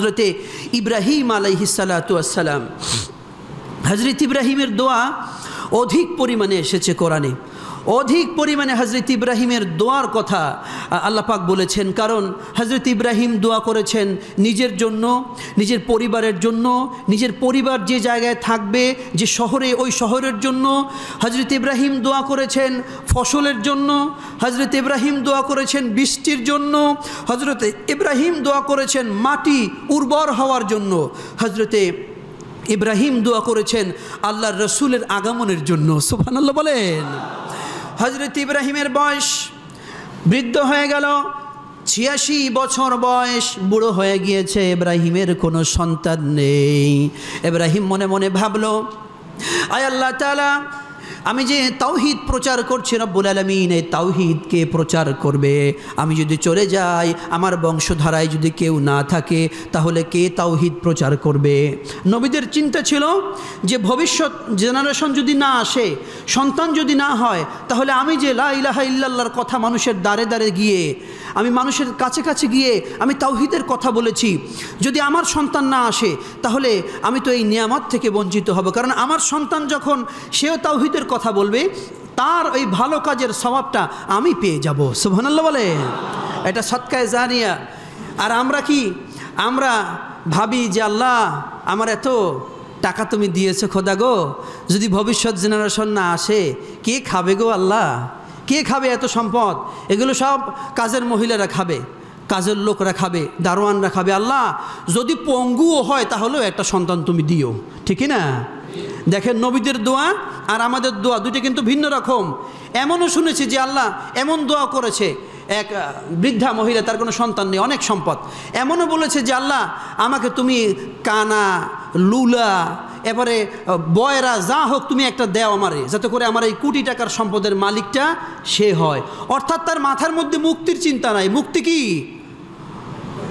হজরতে ইব্রাহিম আসসালাম হজরত ইব্রাহিমের দোয়া অধিক পরিমাণে এসেছে কোরআনে অধিক পরিমাণে হজরত ইব্রাহিমের দোয়ার কথা আল্লাপাক বলেছেন কারণ হজরত ইব্রাহিম দোয়া করেছেন নিজের জন্য নিজের পরিবারের জন্য নিজের পরিবার যে জায়গায় থাকবে যে শহরে ওই শহরের জন্য হজরত ইব্রাহিম দোয়া করেছেন ফসলের জন্য হজরত ইব্রাহিম দোয়া করেছেন বৃষ্টির জন্য হজরত ইব্রাহিম দোয়া করেছেন মাটি উর্বর হওয়ার জন্য হজরতে ইব্রাহিম দোয়া করেছেন আল্লাহর রসুলের আগমনের জন্য সুফানাল্লাহ বলেন হজরত ইব্রাহিমের বয়স বৃদ্ধ হয়ে গেল ছিয়াশি বছর বয়স বুড়ো হয়ে গিয়েছে এব্রাহিমের কোনো সন্তান নেই এব্রাহিম মনে মনে ভাবল আয় আল্লাহ তালা আমি যে তাওহিদ প্রচার করছি রব্বুল আলমিন এই তাওহিদকে প্রচার করবে আমি যদি চলে যাই আমার বংশধারায় যদি কেউ না থাকে তাহলে কে তাওহিদ প্রচার করবে নবীদের চিন্তা ছিল যে ভবিষ্যৎ জেনারেশন যদি না আসে সন্তান যদি না হয় তাহলে আমি যে লা ইলাহা ইল্লাল্লাহর কথা মানুষের দ্বারে দ্বারে গিয়ে আমি মানুষের কাছে কাছে গিয়ে আমি তাওহিদের কথা বলেছি যদি আমার সন্তান না আসে তাহলে আমি তো এই নিয়ামত থেকে বঞ্চিত হব কারণ আমার সন্তান যখন সেও তাওহিদের কথা বলবে তার ওই ভালো কাজের স্বভাবটা আমি পেয়ে যাব সুবহানাল্লাহ বলে এটা সৎকায় জানিয়া আর আমরা কি আমরা ভাবি যে আল্লাহ আমার এত টাকা তুমি দিয়েছো খোদা গো যদি ভবিষ্যৎ জেনারেশন না আসে কে খাবে গো আল্লাহ কে খাবে এত সম্পদ এগুলো সব কাজের মহিলারা খাবে কাজের লোকরা খাবে দারোয়ানরা খাবে আল্লাহ যদি পঙ্গুও হয় তাহলেও একটা সন্তান তুমি দিও ঠিকই না দেখেন নবীদের দোয়া আর আমাদের দোয়া দুইটা কিন্তু ভিন্ন রকম এমনও শুনেছি যে আল্লাহ এমন দোয়া করেছে এক বৃদ্ধা মহিলা তার কোনো সন্তান নেই অনেক সম্পদ এমনও বলেছে যে আল্লাহ আমাকে তুমি কানা লুলা এবারে বয়রা যা হোক তুমি একটা দেও আমারে যাতে করে আমার এই কোটি টাকার সম্পদের মালিকটা সে হয় অর্থাৎ তার মাথার মধ্যে মুক্তির চিন্তা নাই মুক্তি কি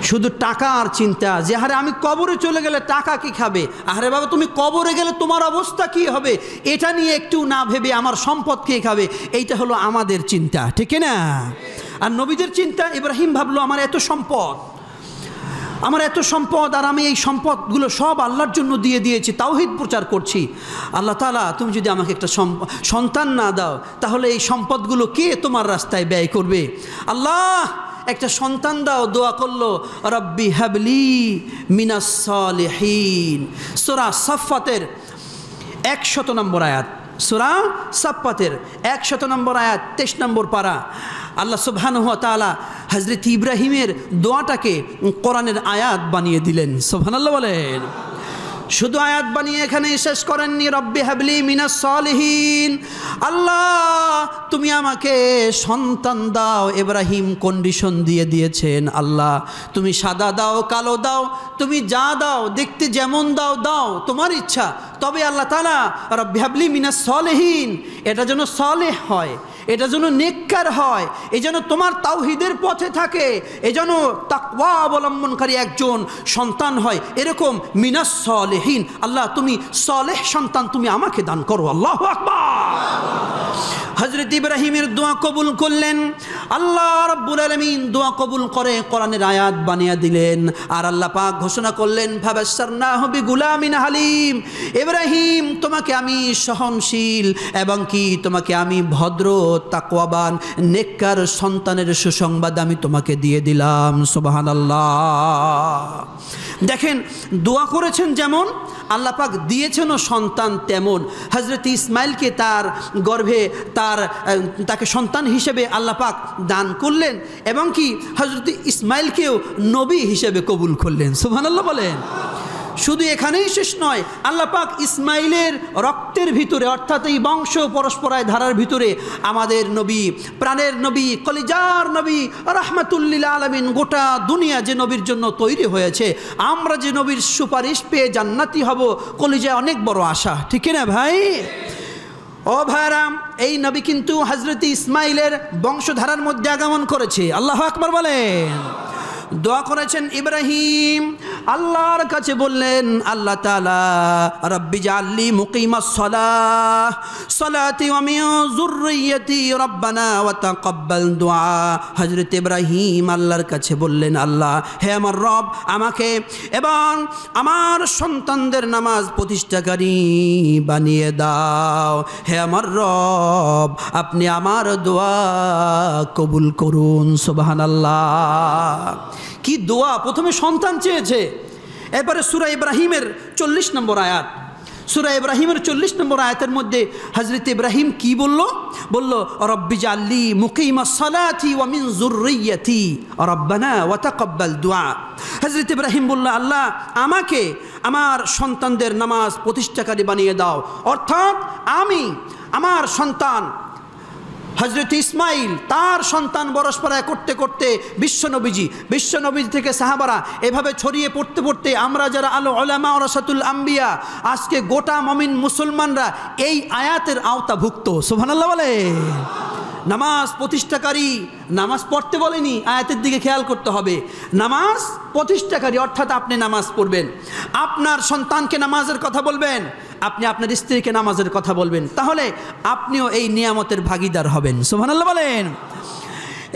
শুধু টাকা আর চিন্তা যে হারে আমি কবরে চলে গেলে টাকা কি খাবে আহারে বাবা তুমি কবরে গেলে তোমার অবস্থা কি হবে এটা নিয়ে একটু না ভেবে আমার সম্পদ কে খাবে এইটা হলো আমাদের চিন্তা ঠিক না আর নবীদের চিন্তা ইব্রাহিম ভাবলো আমার এত সম্পদ আমার এত সম্পদ আর আমি এই সম্পদগুলো সব আল্লাহর জন্য দিয়ে দিয়েছি তাওহিদ প্রচার করছি আল্লাহ তালা তুমি যদি আমাকে একটা সন্তান না দাও তাহলে এই সম্পদগুলো কে তোমার রাস্তায় ব্যয় করবে আল্লাহ একটা সন্তান দাও দোয়া করলো রব্বি হাবলি মিনাসলেহীন সোরা সফাতের একশত নম্বর আয়াত সোরা সাপ্পাতের একশত নম্বর আয়াত তেইশ নম্বর পাড়া আল্লাহ সুবহান তালা হজরত ইব্রাহিমের দোয়াটাকে কোরআনের আয়াত বানিয়ে দিলেন সোহান আল্লাহ বলেন শুধু আয়াত বানিয়ে এখানে শেষ করেননি রব্বি হাবলি মিনা সলহীন আল্লাহ তুমি আমাকে সন্তান দাও এব্রাহিম কন্ডিশন দিয়ে দিয়েছেন আল্লাহ তুমি সাদা দাও কালো দাও তুমি যা দাও দেখতে যেমন দাও দাও তোমার ইচ্ছা তবে আল্লাহ তালা রব্বি হাবলি মিনা সলহীন এটা যেন সলেহ হয় এটা যেন নিকার হয় এই যেন তোমার তাওহিদের পথে থাকে এ যেন তাকওয়া অবলম্বনকারী একজন সন্তান হয় এরকম মিনাস সলেহীন আল্লাহ তুমি সলেহ সন্তান তুমি আমাকে দান করো আল্লাহ আকবার হজরত ইব্রাহিমের দোয়া কবুল করলেন আল্লাহ রব্বুল আলমিন দোয়া কবুল করে কোরআনের আয়াত বানিয়ে দিলেন আর আল্লাহ পাক ঘোষণা করলেন ভাবেশ্বর না হবি গুলামিন হালিম ইব্রাহিম তোমাকে আমি সহনশীল এবং কি তোমাকে আমি ভদ্র তাকওয়াবান নেককার সন্তানের সুসংবাদ আমি তোমাকে দিয়ে দিলাম সুবাহান আল্লাহ দেখেন দোয়া করেছেন যেমন আল্লাপাক দিয়েছেনও সন্তান তেমন হজরত ইসমাইলকে তার গর্ভে তার তার তাকে সন্তান হিসেবে আল্লাহ পাক দান করলেন এবং কি হজরত ইসমাইলকেও নবী হিসেবে কবুল করলেন সুবহানাল্লাহ বলেন শুধু এখানেই শেষ নয় আল্লাহ পাক ইসমাইলের রক্তের ভিতরে অর্থাৎ এই বংশ পরস্পরায় ধারার ভিতরে আমাদের নবী প্রাণের নবী কলিজার নবী রহমাতুল্লিল আলমিন গোটা দুনিয়া যে নবীর জন্য তৈরি হয়েছে আমরা যে নবীর সুপারিশ পেয়ে জান্নাতি হব কলিজায় অনেক বড় আশা ঠিক না ভাই ও ভাইরাম এই নবী কিন্তু হজরত ইসমাইলের বংশধারার মধ্যে আগমন করেছে আল্লাহ আকবর বলেন দোয়া করেছেন ইব্রাহিম আল্লাহর কাছে বললেন আল্লাহ তালা রব্বি জাল্লি মুকিমা সলা সলাতি আমি জুররিয়তি রব্বানা ওয়া তাকাব্বাল দোয়া হযরত ইব্রাহিম আল্লাহর কাছে বললেন আল্লাহ হে আমার রব আমাকে এবং আমার সন্তানদের নামাজ প্রতিষ্ঠাকারী বানিয়ে দাও হে আমার রব আপনি আমার দোয়া কবুল করুন আল্লাহ কি দোয়া প্রথমে সন্তান চেয়েছে এবারে সুরা ইব্রাহিমের চল্লিশ নম্বর আয়াত সুরা ইব্রাহিমের চল্লিশ নম্বর আয়াতের মধ্যে হজরত ইব্রাহিম কি বলল বলল রব্বিজ আল্লি মুকিমা সালাথি হজরত ইব্রাহিম বলল আল্লাহ আমাকে আমার সন্তানদের নামাজ প্রতিষ্ঠাকারী বানিয়ে দাও অর্থাৎ আমি আমার সন্তান হজরত ইসমাইল তার সন্তান বরসপরায় করতে করতে বিশ্বনবীজি বিশ্বনবী থেকে সাহাবারা এভাবে ছড়িয়ে পড়তে পড়তে আমরা যারা আলো ওলামা ওরাসাতুল আম্বিয়া আজকে গোটা মমিন মুসলমানরা এই আয়াতের আওতাভুক্ত সোভানাল্লাহ বলে নামাজ প্রতিষ্ঠাকারী নামাজ পড়তে বলেনি আয়াতের দিকে খেয়াল করতে হবে নামাজ প্রতিষ্ঠাকারী অর্থাৎ আপনি নামাজ পড়বেন আপনার সন্তানকে নামাজের কথা বলবেন আপনি আপনার স্ত্রীকে নামাজের কথা বলবেন তাহলে আপনিও এই নিয়ামতের ভাগিদার হবেন সোহানাল্লাহ বলেন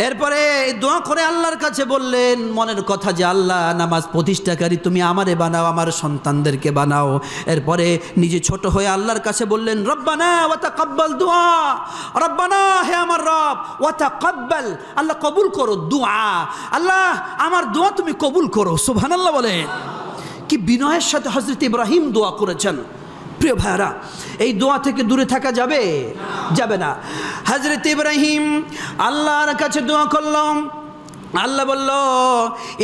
এরপরে দোয়া করে আল্লাহর কাছে বললেন মনের কথা যে আল্লাহ নামাজ প্রতিষ্ঠাকারী তুমি আমারে বানাও আমার সন্তানদেরকে বানাও এরপরে নিজে ছোট হয়ে আল্লাহর কাছে বললেন রব্বানা ওয়াতা কব্বাল দোয়া রব্বানা হে আমার রব ওয়াতা কব্বাল আল্লাহ কবুল করো দোয়া আল্লাহ আমার দোয়া তুমি কবুল করো সুবহানাল্লাহ বলেন কি বিনয়ের সাথে হজরত ইব্রাহিম দোয়া করেছেন প্রিয় ভাইরা এই দোয়া থেকে দূরে থাকা যাবে যাবে না হজরত ইব্রাহিম আল্লাহর কাছে দোয়া করলাম আল্লাহ বলল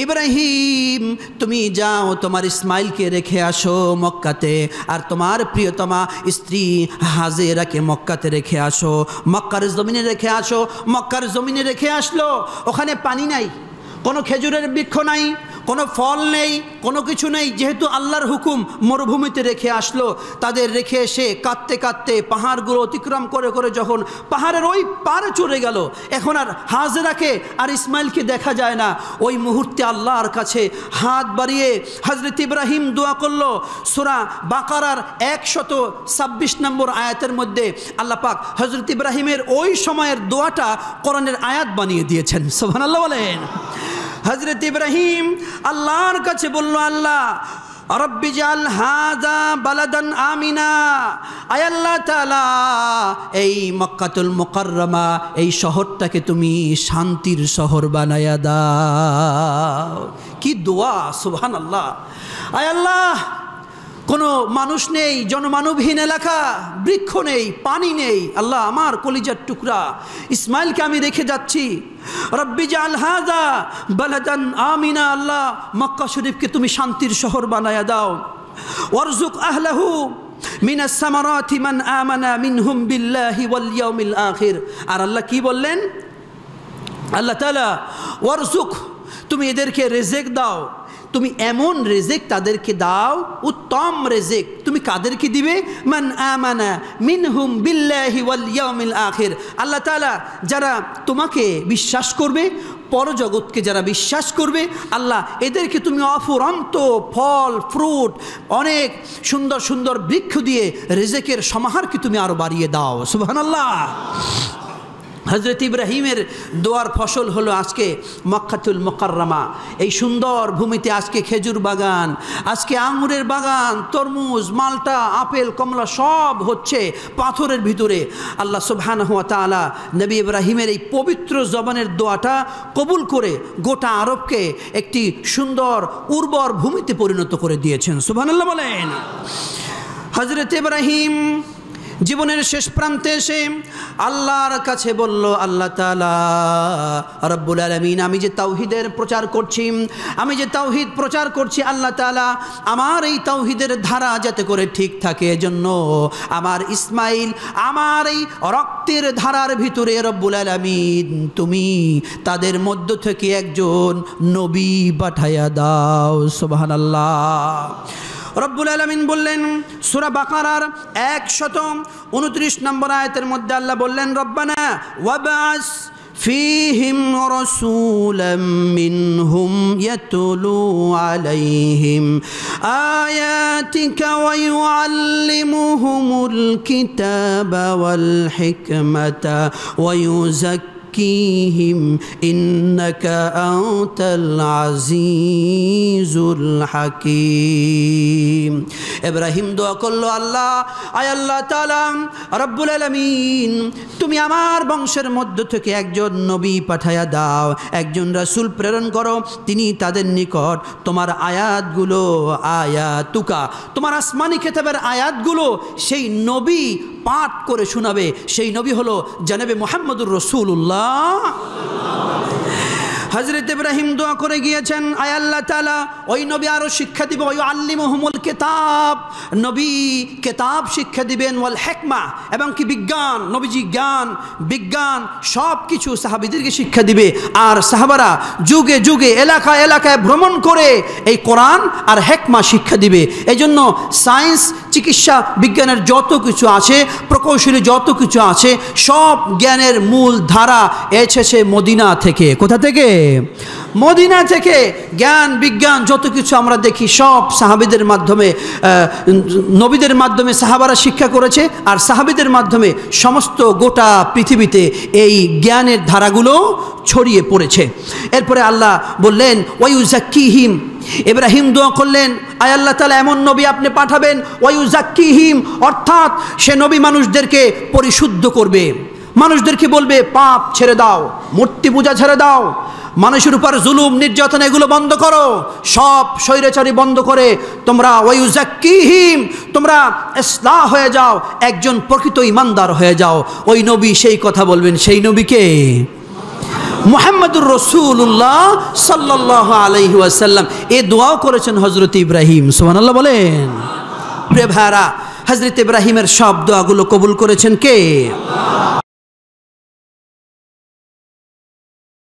ইব্রাহিম তুমি যাও তোমার ইসমাইলকে রেখে আসো মক্কাতে আর তোমার প্রিয়তমা স্ত্রী হাজেরাকে মক্কাতে রেখে আসো মক্কার জমিনে রেখে আসো মক্কার জমিনে রেখে আসলো ওখানে পানি নাই কোনো খেজুরের বৃক্ষ নাই কোনো ফল নেই কোনো কিছু নেই যেহেতু আল্লাহর হুকুম মরুভূমিতে রেখে আসলো তাদের রেখে এসে কাঁদতে কাঁদতে পাহাড়গুলো অতিক্রম করে করে যখন পাহাড়ের ওই পারে চলে গেল এখন আর হাজরাকে আর ইসমাইলকে দেখা যায় না ওই মুহূর্তে আল্লাহর কাছে হাত বাড়িয়ে হজরত ইব্রাহিম দোয়া করল সোরা বাকারার একশত ছাব্বিশ নম্বর আয়াতের মধ্যে আল্লাহ পাক হজরত ইব্রাহিমের ওই সময়ের দোয়াটা কোরআনের আয়াত বানিয়ে দিয়েছেন সোহান আল্লাহ বলেন হজরত ইব্রাহিম আল্লাহর কাছে বলল আল্লাহ রব্বিজাল হাজা বালাদান আমিনা আয়াল্লা তালা এই মক্কাতুল মোকাররমা এই শহরটাকে তুমি শান্তির শহর বানায়া দাও কি দোয়া সুবহান আল্লাহ আয়াল্লাহ কোনো মানুষ নেই জনমানবহীন এলাকা বৃক্ষ নেই পানি নেই আল্লাহ আমার কলিজার টুকরা ইসমাইলকে আমি রেখে যাচ্ছি আমিনা আল্লাহ মক্কা শরীফকে তুমি শান্তির শহর বানায়া দাও অর্জুক আহলাহু মিনহুম আর আল্লাহ কি বললেন আল্লাহ তুমি এদেরকে রেজেক দাও তুমি এমন রেজেক তাদেরকে দাও উত্তম রেজেক তুমি কাদেরকে দিবে মান আমানা মিনহুম বিল্লাহি ওয়াল ইয়াউমিল আখির আল্লাহ তাআলা যারা তোমাকে বিশ্বাস করবে পরজগৎকে যারা বিশ্বাস করবে আল্লাহ এদেরকে তুমি অফুরন্ত ফল ফ্রুট অনেক সুন্দর সুন্দর বৃক্ষ দিয়ে রেজেকের সমাহারকে তুমি আরও বাড়িয়ে দাও সুবহানাল্লাহ আল্লাহ হজরত ইব্রাহিমের দোয়ার ফসল হলো আজকে মক্কাতুল মকাররামা এই সুন্দর ভূমিতে আজকে খেজুর বাগান আজকে আঙুরের বাগান তরমুজ মালটা আপেল কমলা সব হচ্ছে পাথরের ভিতরে আল্লাহ সুবহান হুয়া তালা নবী ইব্রাহিমের এই পবিত্র জবানের দোয়াটা কবুল করে গোটা আরবকে একটি সুন্দর উর্বর ভূমিতে পরিণত করে দিয়েছেন সুবহান আল্লাহ বলেন হজরত ইব্রাহিম জীবনের শেষ প্রান্তে এসে আল্লাহর কাছে বলল আল্লাহ রব্বুল আলমিন আমি যে তাওহিদের প্রচার করছি আমি যে তাওহিদ প্রচার করছি আল্লাহ তালা আমার এই তাওহিদের ধারা যাতে করে ঠিক থাকে এজন্য আমার ইসমাইল আমার এই রক্তের ধারার ভিতরে রব্বুল আলমিন তুমি তাদের মধ্য থেকে একজন নবী পাঠায়া দাও সোহান আল্লাহ رب العالمين بولن سورة بقرة ایک شتم انترش نمبر آیت المدى اللہ بولن ربنا وابعث فيهم رسولا منهم يتلو عليهم آياتك ويعلمهم الكتاب والحكمة ويزكي يزكيهم إنك أنت العزيز الحكيم ইব্রাহিম দোয়া করলো আল্লাহ আয় আল্লাহ তালাম রব্বুল আলমিন তুমি আমার বংশের মধ্য থেকে একজন নবী পাঠায়া দাও একজন রাসুল প্রেরণ করো তিনি তাদের নিকট তোমার আয়াতগুলো আয়াতুকা তোমার আসমানি খেতাবের আয়াতগুলো সেই নবী পাঠ করে শোনাবে সেই নবী হলো জানাবে মোহাম্মদুর রসুল্লাহ হজরত ইব্রাহিম দোয়া করে গিয়েছেন আয় আল্লাহ তালা ওই নবী আরও শিক্ষা দিবে ওই আল্লি মহমুল কেতাব নবী কেতাব শিক্ষা দিবেন ওয়াল হেকমা এবং কি বিজ্ঞান নবীজি জ্ঞান বিজ্ঞান সব কিছু সাহাবিদেরকে শিক্ষা দিবে আর সাহাবারা যুগে যুগে এলাকা এলাকায় ভ্রমণ করে এই কোরআন আর হেকমা শিক্ষা দিবে এই জন্য সায়েন্স চিকিৎসা বিজ্ঞানের যত কিছু আছে প্রকৌশলী যত কিছু আছে সব জ্ঞানের মূল ধারা এসেছে মদিনা থেকে কোথা থেকে মদিনা থেকে জ্ঞান বিজ্ঞান যত কিছু আমরা দেখি সব সাহাবিদের মাধ্যমে নবীদের মাধ্যমে সাহাবারা শিক্ষা করেছে আর সাহাবিদের মাধ্যমে সমস্ত গোটা পৃথিবীতে এই জ্ঞানের ধারাগুলো ছড়িয়ে পড়েছে এরপরে আল্লাহ বললেন ওয়ুজাক্কিহিম হিম দোয়া করলেন আয় আল্লাহ তালা এমন নবী আপনি পাঠাবেন হিম অর্থাৎ সে নবী মানুষদেরকে পরিশুদ্ধ করবে মানুষদেরকে বলবে পাপ ছেড়ে দাও মূর্তি পূজা ছেড়ে দাও মানুষের উপর জুলুম নির্যাতন এগুলো বন্ধ করো সব স্বৈরাচারী বন্ধ করে তোমরা ওয়ুজাক্কিহিম তোমরা ইসলাহ হয়ে যাও একজন প্রকৃত ইমানদার হয়ে যাও ওই নবী সেই কথা বলবেন সেই নবীকে মোহাম্মদুর রসুল্লাহ সাল্লাহ আলহি ওয়াসাল্লাম এ দোয়াও করেছেন হজরত ইব্রাহিম সোহানাল্লাহ বলেন প্রে ভাইরা হজরত ইব্রাহিমের সব দোয়াগুলো কবুল করেছেন কে